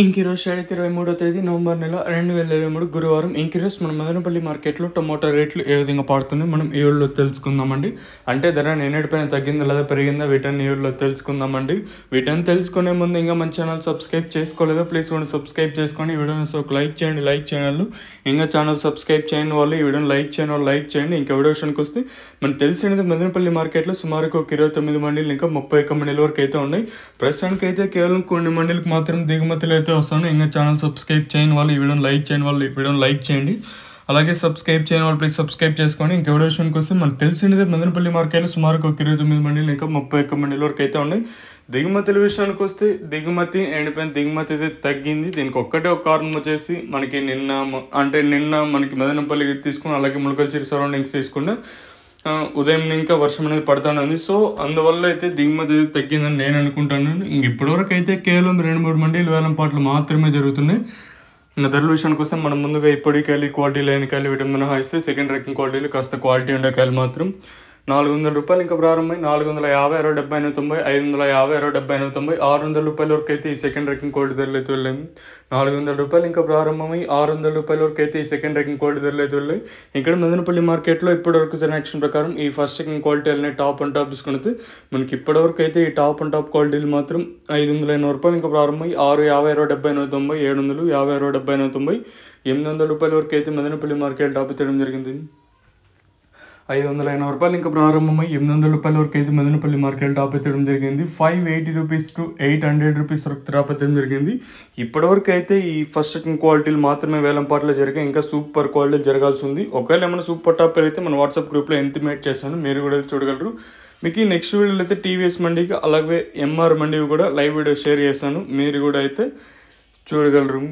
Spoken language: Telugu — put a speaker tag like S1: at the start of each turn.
S1: ఇంకిరోజు షాడీ ఇరవై మూడో తేదీ నవంబర్ నెల రెండు వేల ఇరవై మూడు గురువారం ఇంకిరోజు మన మదనపల్లి మార్కెట్లో టొమాటో రేట్లు ఏ విధంగా పడుతుంది మనం ఈ ఊళ్ళో తెలుసుకుందామండి అంటే ధర నేనేటిపైన తగ్గిందా లేదా పెరిగిందా వీటన్ని ఊళ్ళో తెలుసుకుందామండి వీటన్ని తెలుసుకునే ముందు ఇంకా మన ఛానల్ సబ్స్క్రైబ్ చేసుకోలేదా ప్లీజ్ వాళ్ళు సబ్స్క్రైబ్ చేసుకొని ఈ వీడియోని ఒక లైక్ చేయండి లైక్ ఛానల్ ఇంకా ఛానల్ సబ్స్క్రైబ్ చేయని వాళ్ళు ఈ వీడియోని లైక్ చేయని వాళ్ళు లైక్ చేయండి ఇంకా వీడియో విషయానికి వస్తే మనకు తెలిసినది మదనపల్లి మార్కెట్లో సుమారుకు ఒక ఇరవై తొమ్మిది మండీలు ఇంకా ముప్పై ఒక్క మండీల వరకు అయితే ఉన్నాయి ప్రస్తుతానికి అయితే కేవలం కొన్ని మండీలకు మాత్రం దిగుమతి లేదు అయితే వస్తాను ఇంకా ఛానల్ సబ్స్క్రైబ్ చేయని వాళ్ళు ఈ వీడియోని లైక్ చేయని వాళ్ళు ఈ వీడియోని లైక్ చేయండి అలాగే సబ్స్క్రైబ్ చేయని వాళ్ళు ప్లీజ్ సబ్స్క్రైబ్ చేసుకోండి ఇంకా ఎవరి విషయానికి వస్తే మనకు తెలిసినదే మదనపల్లి మార్కెట్లో సుమారు ఒక ఇరవై తొమ్మిది మండీలు ఇంకా ముప్పై ఒక్క మండలి వరకు అయితే ఉన్నాయి దిగుమతుల విషయానికి వస్తే దిగుమతి ఎండిపోయిన దిగుమతి అయితే తగ్గింది దీనికి ఒక్కటే ఒక కారణం వచ్చేసి మనకి నిన్న అంటే నిన్న మనకి మదనపల్లి తీసుకుని అలాగే ములకల్చిరి సరౌండింగ్స్ తీసుకున్న ఉదయం ఇంకా వర్షం అనేది పడతాను ఉంది సో అందువల్ల అయితే దిగుమతి తగ్గిందని నేను అనుకుంటాను ఇంక ఇప్పటివరకు అయితే కేవలం రెండు మూడు మండీలు వేలం పాటలు మాత్రమే జరుగుతున్నాయి ధరల విషయానికి వస్తే మనం ముందుగా ఇప్పటికాయలు క్వాలిటీ లేని కాయలు వీటి మినహాయిస్తే సెకండ్ రకింగ్ క్వాలిటీలు కాస్త క్వాలిటీ ఉండే కాయలు మాత్రం నాలుగు వందల రూపాయలు ఇంకా ప్రారంభమై నాలుగు వందల యాభై అరవై డెబ్బై ఎనిమిది తొంభై ఐదు వందల యాభై అరవై డెబ్బై ఎనిమిది తొంభై ఆరు వందల రూపాయల వరకు అయితే ఈ సెకండ్ రేకింగ్ కోడ్ ధరలు అయితే వెళ్ళాయి నాలుగు వందల రూపాయలు ఇంకా ప్రారంభమై ఆరు వందల రూపాయల వరకు అయితే ఈ సెకండ్ రేకింగ్ క్వాలిటీ ధరలు అయితే వెళ్ళాయి ఇక్కడ మదనపల్లి మార్కెట్లో ఇప్పటివరకు సెలెక్షన్ ప్రకారం ఈ ఫస్ట్ సెకండ్ క్వాలిటీ వెళ్ళిన టాప్ అండ్ టాప్ తీసుకున్నది మనకి ఇప్పటివరకు అయితే ఈ టాప్ అండ్ టాప్ క్వాలిటీలు మాత్రం ఐదు వందల ఎనభై రూపాయలు ఇంకా ప్రారంభమై ఆరు యాభై అరవై డెబ్బై ఎనిమిది తొంభై ఏడు వందలు యాభై అరవై డెబ్బై ఎనిమిది తొంభై ఎనిమిది వందల రూపాయల వరకు అయితే మదనపల్లి మార్కెట్ టాప్ తీయడం జరిగింది ఐదు వందల ఎనభై రూపాయలు ఇంకా ప్రారంభమై ఎనిమిది వందల రూపాయల వరకు అయితే మదనపల్లి మార్కెట్ డ్రాప్ ఎత్తడం జరిగింది five eighty rupees to eight hundred rupees వరకు డ్రాప్ ఎత్తడం జరిగింది ఇప్పటివరకు అయితే ఈ ఫస్ట్ సెకండ్ క్వాలిటీలు మాత్రమే వేలం పాటలు జరిగాయి ఇంకా సూపర్ క్వాలిటీలు జరగాల్సి ఉంది ఒకవేళ ఏమైనా సూపర్ టాప్ అయితే మన వాట్సాప్ గ్రూప్లో ఎంటిమేట్ చేశాను మీరు కూడా చూడగలరు మీకు ఈ నెక్స్ట్ వీడియోలో అయితే టీవీఎస్ మండీకి అలాగే ఎంఆర్ మండీ కూడా లైవ్ వీడియో షేర్ చేశాను మీరు కూడా అయితే చూడగలరు